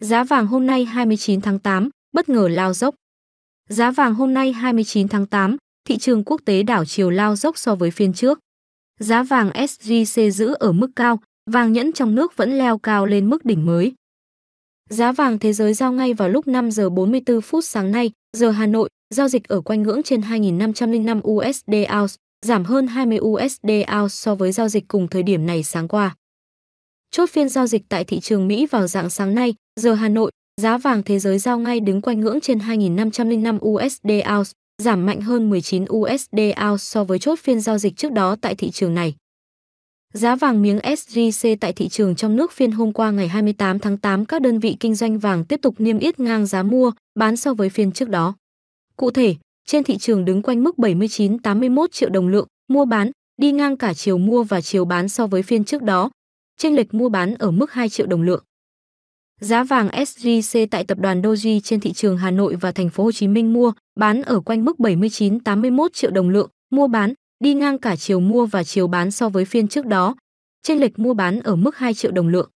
Giá vàng hôm nay 29 tháng 8 bất ngờ lao dốc. Giá vàng hôm nay 29 tháng 8, thị trường quốc tế đảo chiều lao dốc so với phiên trước. Giá vàng SJC giữ ở mức cao, vàng nhẫn trong nước vẫn leo cao lên mức đỉnh mới. Giá vàng thế giới giao ngay vào lúc 5 giờ 44 phút sáng nay, giờ Hà Nội, giao dịch ở quanh ngưỡng trên 2.505 USD ounce, giảm hơn 20 USD ounce so với giao dịch cùng thời điểm này sáng qua. Chốt phiên giao dịch tại thị trường Mỹ vào dạng sáng nay, Giờ Hà Nội, giá vàng thế giới giao ngay đứng quanh ngưỡng trên 2.505 USD ounce, giảm mạnh hơn 19 USD ounce so với chốt phiên giao dịch trước đó tại thị trường này. Giá vàng miếng SJC tại thị trường trong nước phiên hôm qua ngày 28 tháng 8 các đơn vị kinh doanh vàng tiếp tục niêm yết ngang giá mua, bán so với phiên trước đó. Cụ thể, trên thị trường đứng quanh mức 79-81 triệu đồng lượng mua bán, đi ngang cả chiều mua và chiều bán so với phiên trước đó. Chênh lệch mua bán ở mức 2 triệu đồng lượng. Giá vàng SJC tại tập đoàn Doji trên thị trường Hà Nội và thành phố Hồ Chí Minh mua, bán ở quanh mức 79-81 triệu đồng lượng, mua bán, đi ngang cả chiều mua và chiều bán so với phiên trước đó. Chênh lệch mua bán ở mức 2 triệu đồng lượng.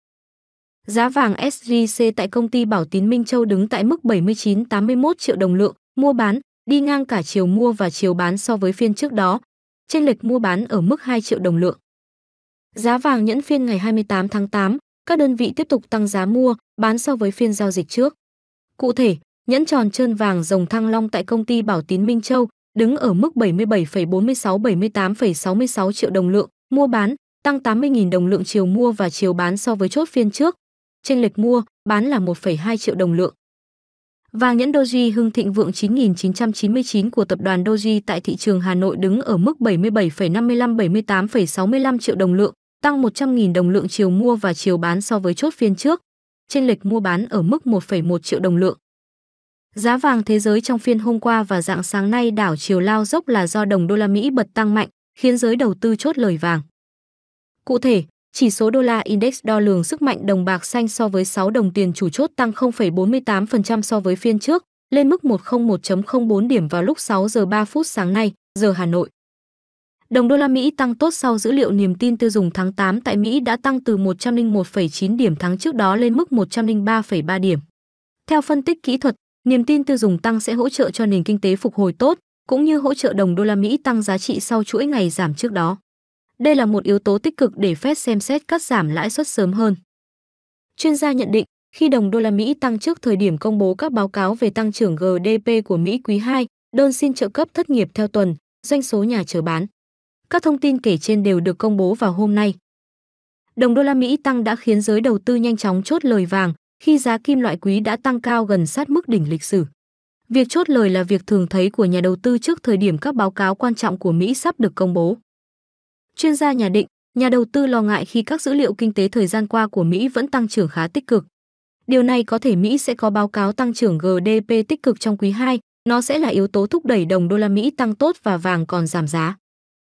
Giá vàng SJC tại công ty Bảo Tín Minh Châu đứng tại mức 79-81 triệu đồng lượng, mua bán, đi ngang cả chiều mua và chiều bán so với phiên trước đó. Chênh lệch mua bán ở mức 2 triệu đồng lượng. Giá vàng nhẫn phiên ngày 28 tháng 8, các đơn vị tiếp tục tăng giá mua, bán so với phiên giao dịch trước. Cụ thể, nhẫn tròn trơn vàng rồng thăng long tại công ty Bảo Tín Minh Châu đứng ở mức 77,46-78,66 triệu đồng lượng mua bán, tăng 80.000 đồng lượng chiều mua và chiều bán so với chốt phiên trước. Chênh lệch mua, bán là 1,2 triệu đồng lượng. Vàng nhẫn Doji Hưng Thịnh Vượng 9999 của tập đoàn Doji tại thị trường Hà Nội đứng ở mức 77,55-78,65 triệu đồng lượng, tăng 100.000 đồng lượng chiều mua và chiều bán so với chốt phiên trước, trên lệch mua bán ở mức 1,1 triệu đồng lượng. Giá vàng thế giới trong phiên hôm qua và dạng sáng nay đảo chiều lao dốc là do đồng đô la Mỹ bật tăng mạnh, khiến giới đầu tư chốt lời vàng. Cụ thể, chỉ số đô la index đo lường sức mạnh đồng bạc xanh so với 6 đồng tiền chủ chốt tăng 0,48% so với phiên trước, lên mức 101.04 điểm vào lúc 6 giờ 3 phút sáng nay, giờ Hà Nội. Đồng đô la Mỹ tăng tốt sau dữ liệu niềm tin tiêu dùng tháng 8 tại Mỹ đã tăng từ 101,9 điểm tháng trước đó lên mức 103,3 điểm. Theo phân tích kỹ thuật, niềm tin tiêu dùng tăng sẽ hỗ trợ cho nền kinh tế phục hồi tốt, cũng như hỗ trợ đồng đô la Mỹ tăng giá trị sau chuỗi ngày giảm trước đó. Đây là một yếu tố tích cực để Fed xem xét cắt giảm lãi suất sớm hơn. Chuyên gia nhận định, khi đồng đô la Mỹ tăng trước thời điểm công bố các báo cáo về tăng trưởng GDP của Mỹ quý 2, đơn xin trợ cấp thất nghiệp theo tuần, doanh số nhà chờ bán các thông tin kể trên đều được công bố vào hôm nay. Đồng đô la Mỹ tăng đã khiến giới đầu tư nhanh chóng chốt lời vàng khi giá kim loại quý đã tăng cao gần sát mức đỉnh lịch sử. Việc chốt lời là việc thường thấy của nhà đầu tư trước thời điểm các báo cáo quan trọng của Mỹ sắp được công bố. Chuyên gia nhà định, nhà đầu tư lo ngại khi các dữ liệu kinh tế thời gian qua của Mỹ vẫn tăng trưởng khá tích cực. Điều này có thể Mỹ sẽ có báo cáo tăng trưởng GDP tích cực trong quý 2, nó sẽ là yếu tố thúc đẩy đồng đô la Mỹ tăng tốt và vàng còn giảm giá.